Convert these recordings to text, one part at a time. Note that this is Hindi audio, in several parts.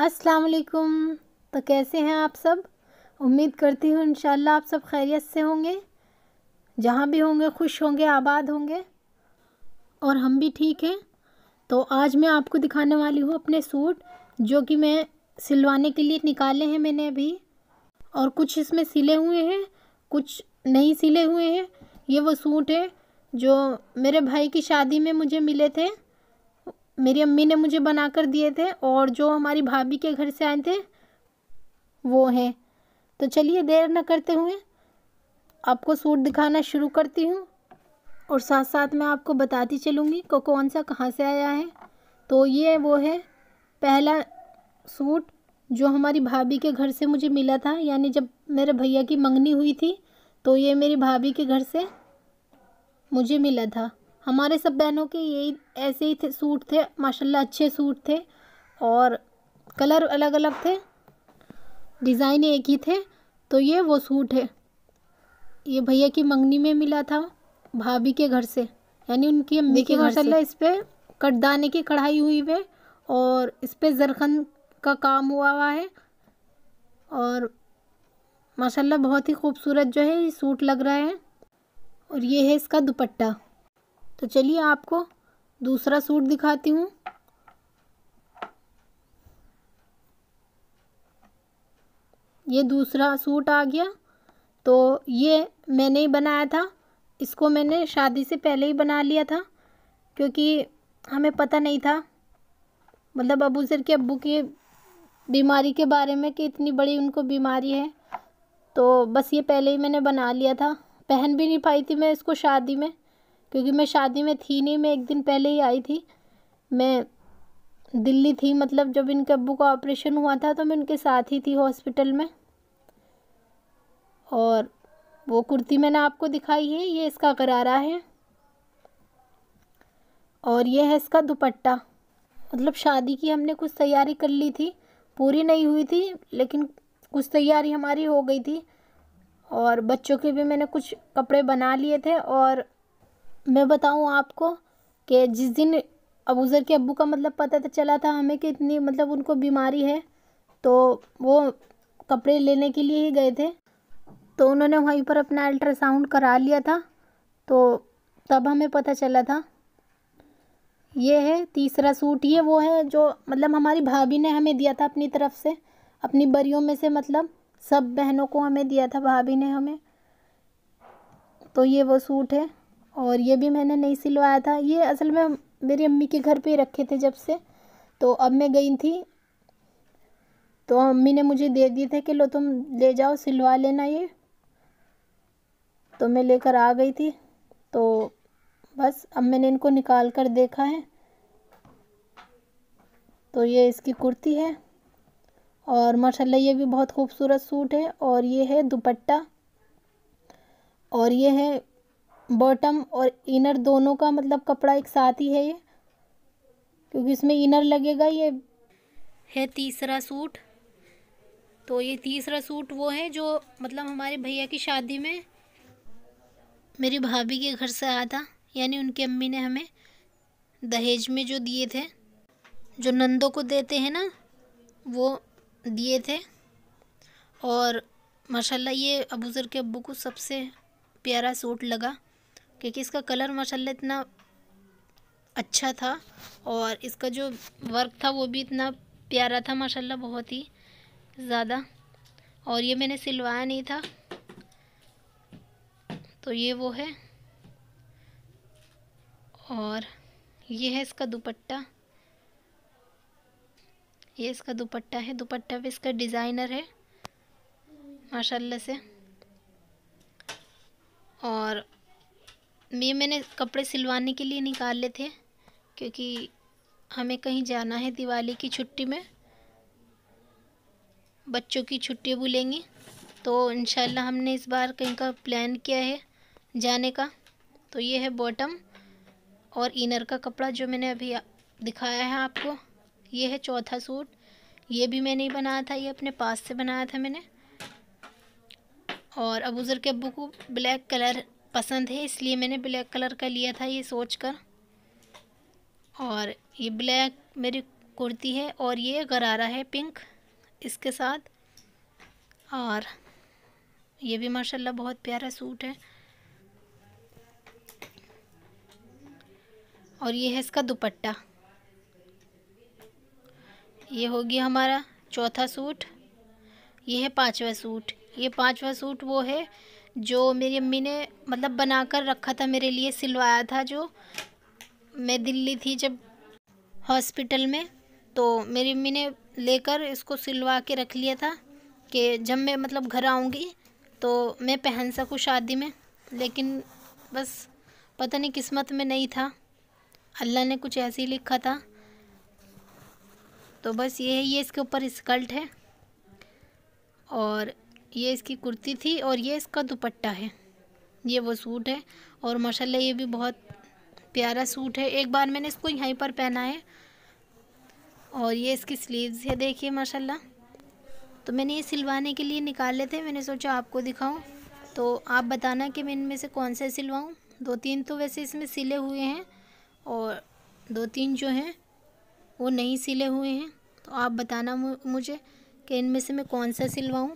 अस्सलाम वालेकुम तो कैसे हैं आप सब उम्मीद करती हूँ इन आप सब खैरियत से होंगे जहाँ भी होंगे खुश होंगे आबाद होंगे और हम भी ठीक हैं तो आज मैं आपको दिखाने वाली हूँ अपने सूट जो कि मैं सिलवाने के लिए निकाले हैं मैंने अभी और कुछ इसमें सिले हुए हैं कुछ नहीं सिले हुए हैं ये वो सूट है जो मेरे भाई की शादी में मुझे मिले थे मेरी अम्मी ने मुझे बना कर दिए थे और जो हमारी भाभी के घर से आए थे वो हैं तो चलिए देर न करते हुए आपको सूट दिखाना शुरू करती हूँ और साथ साथ मैं आपको बताती चलूँगी को कौन सा कहाँ से आया है तो ये वो है पहला सूट जो हमारी भाभी के घर से मुझे मिला था यानी जब मेरे भैया की मंगनी हुई थी तो ये मेरी भाभी के घर से मुझे मिला था हमारे सब बहनों के यही ऐसे ही थे सूट थे माशाल्लाह अच्छे सूट थे और कलर अलग अलग थे डिज़ाइन एक ही थे तो ये वो सूट है ये भैया की मंगनी में मिला था भाभी के घर से यानी उनकी अम्मी के से इस पर कटदाने की कढ़ाई हुई है और इस पर जरखन का काम हुआ हुआ है और माशाल्लाह बहुत ही खूबसूरत जो है ये सूट लग रहा है और ये है इसका दुपट्टा तो चलिए आपको दूसरा सूट दिखाती हूँ ये दूसरा सूट आ गया तो ये मैंने ही बनाया था इसको मैंने शादी से पहले ही बना लिया था क्योंकि हमें पता नहीं था मतलब अबू सर के अबू के बीमारी के बारे में कि इतनी बड़ी उनको बीमारी है तो बस ये पहले ही मैंने बना लिया था पहन भी नहीं पाई थी मैं इसको शादी में क्योंकि मैं शादी में थी नहीं मैं एक दिन पहले ही आई थी मैं दिल्ली थी मतलब जब इनके अबू का ऑपरेशन हुआ था तो मैं उनके साथ ही थी हॉस्पिटल में और वो कुर्ती मैंने आपको दिखाई है ये इसका करारा है और ये है इसका दुपट्टा मतलब शादी की हमने कुछ तैयारी कर ली थी पूरी नहीं हुई थी लेकिन कुछ तैयारी हमारी हो गई थी और बच्चों के भी मैंने कुछ कपड़े बना लिए थे और मैं बताऊँ आपको कि जिस दिन अबूज़र के अबू का मतलब पता तो चला था हमें कि इतनी मतलब उनको बीमारी है तो वो कपड़े लेने के लिए ही गए थे तो उन्होंने वहीं पर अपना अल्ट्रासाउंड करा लिया था तो तब हमें पता चला था ये है तीसरा सूट ये वो है जो मतलब हमारी भाभी ने हमें दिया था अपनी तरफ से अपनी बरियों में से मतलब सब बहनों को हमें दिया था भाभी ने हमें तो ये वो सूट है और ये भी मैंने नहीं सिलवाया था ये असल में मेरी अम्मी के घर पे रखे थे जब से तो अब मैं गई थी तो अम्मी ने मुझे दे दिए थे कि लो तुम ले जाओ सिलवा लेना ये तो मैं लेकर आ गई थी तो बस अब मैंने इनको निकाल कर देखा है तो ये इसकी कुर्ती है और माशाल्लाह ये भी बहुत खूबसूरत सूट है और ये है दुपट्टा और ये है बॉटम और इनर दोनों का मतलब कपड़ा एक साथ ही है ये क्योंकि इसमें इनर लगेगा ये है तीसरा सूट तो ये तीसरा सूट वो है जो मतलब हमारे भैया की शादी में मेरी भाभी के घर से आया था यानी उनकी अम्मी ने हमें दहेज में जो दिए थे जो नंदों को देते हैं ना वो दिए थे और माशाल्लाह ये अबूज़र के अबू को सबसे प्यारा सूट लगा क्योंकि इसका कलर माशाल्लाह इतना अच्छा था और इसका जो वर्क था वो भी इतना प्यारा था माशाल्लाह बहुत ही ज़्यादा और ये मैंने सिलवाया नहीं था तो ये वो है और ये है इसका दुपट्टा ये इसका दुपट्टा है दुपट्टा भी इसका डिज़ाइनर है माशाल्लाह से और ये मैंने कपड़े सिलवाने के लिए निकाले थे क्योंकि हमें कहीं जाना है दिवाली की छुट्टी में बच्चों की छुट्टियाँ बुलेंगी तो इन हमने इस बार कहीं का प्लान किया है जाने का तो ये है बॉटम और इनर का कपड़ा जो मैंने अभी दिखाया है आपको ये है चौथा सूट ये भी मैंने ही बनाया था ये अपने पास से बनाया था मैंने और अबूज़र के अबू को ब्लैक कलर पसंद है इसलिए मैंने ब्लैक कलर का लिया था ये सोच कर और ये ब्लैक मेरी कुर्ती है और ये गरारा है पिंक इसके साथ और ये भी माशाल्लाह बहुत प्यारा सूट है और ये है इसका दुपट्टा ये हो गया हमारा चौथा सूट ये है पांचवा सूट ये पांचवा सूट वो है जो मेरी अम्मी ने मतलब बना कर रखा था मेरे लिए सिलवाया था जो मैं दिल्ली थी जब हॉस्पिटल में तो मेरी अम्मी ने लेकर इसको सिलवा के रख लिया था कि जब मैं मतलब घर आऊँगी तो मैं पहन सकूँ शादी में लेकिन बस पता नहीं किस्मत में नहीं था अल्लाह ने कुछ ऐसे ही लिखा था तो बस ये है ये इसके ऊपर स्कल्ट है और ये इसकी कुर्ती थी और ये इसका दुपट्टा है ये वो सूट है और माशाल्लाह ये भी बहुत प्यारा सूट है एक बार मैंने इसको यहीं पर पहना है और ये इसकी स्लीव्स है देखिए माशाल्लाह तो मैंने ये सिलवाने के लिए निकाले थे मैंने सोचा आपको दिखाऊं तो आप बताना कि मैं इनमें से कौन से सिलवाऊं दो तीन तो वैसे इसमें सिले हुए हैं और दो तीन जो हैं वो नहीं सिले हुए हैं तो आप बताना मुझे कि इनमें से मैं कौन सा सिलवाऊँ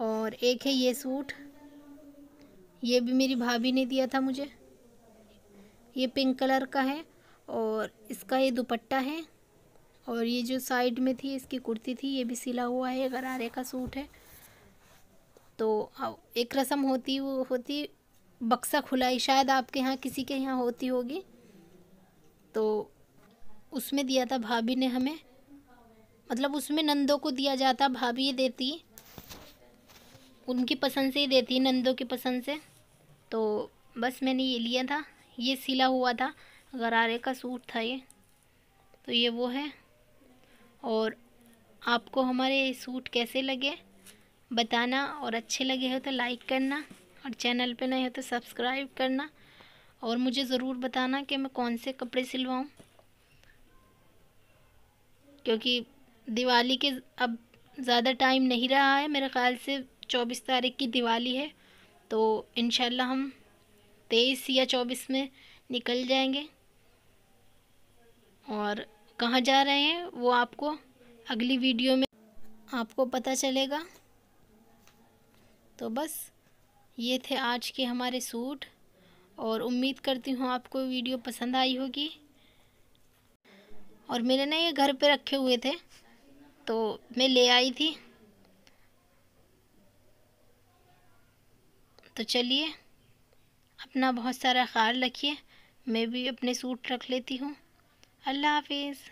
और एक है ये सूट ये भी मेरी भाभी ने दिया था मुझे ये पिंक कलर का है और इसका ये दुपट्टा है और ये जो साइड में थी इसकी कुर्ती थी ये भी सिला हुआ है गरारे का सूट है तो एक रस्म होती वो होती बक्सा खुलाई शायद आपके यहाँ किसी के यहाँ होती होगी तो उसमें दिया था भाभी ने हमें मतलब उसमें नंदों को दिया जाता भाभी ये देती उनकी पसंद से ही देती नंदों की पसंद से तो बस मैंने ये लिया था ये सिला हुआ था गरारे का सूट था ये तो ये वो है और आपको हमारे सूट कैसे लगे बताना और अच्छे लगे हो तो लाइक करना और चैनल पे नए हो तो सब्सक्राइब करना और मुझे ज़रूर बताना कि मैं कौन से कपड़े सिलवाऊँ क्योंकि दिवाली के अब ज़्यादा टाइम नहीं रहा है मेरे ख़्याल से चौबीस तारीख की दिवाली है तो इन हम तेईस या चौबीस में निकल जाएंगे और कहाँ जा रहे हैं वो आपको अगली वीडियो में आपको पता चलेगा तो बस ये थे आज के हमारे सूट और उम्मीद करती हूँ आपको वीडियो पसंद आई होगी और मेरे ना ये घर पे रखे हुए थे तो मैं ले आई थी तो चलिए अपना बहुत सारा ख्याल रखिए मैं भी अपने सूट रख लेती हूँ अल्लाह हाफिज़